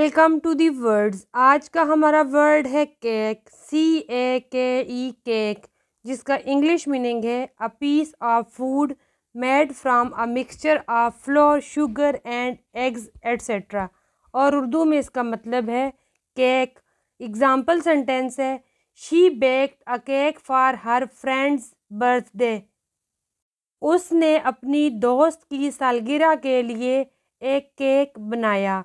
welcome to the words आज का हमारा वर्ड है cake C A K E cake जिसका इंग्लिश मीनिंग है a piece of food made from a mixture of flour sugar and eggs etcetera और उर्दू में इसका मतलब है केक एग्ज़ाम्पल सेंटेंस है she baked a cake for her friend's birthday उसने अपनी दोस्त की सालगिरह के लिए एक केक बनाया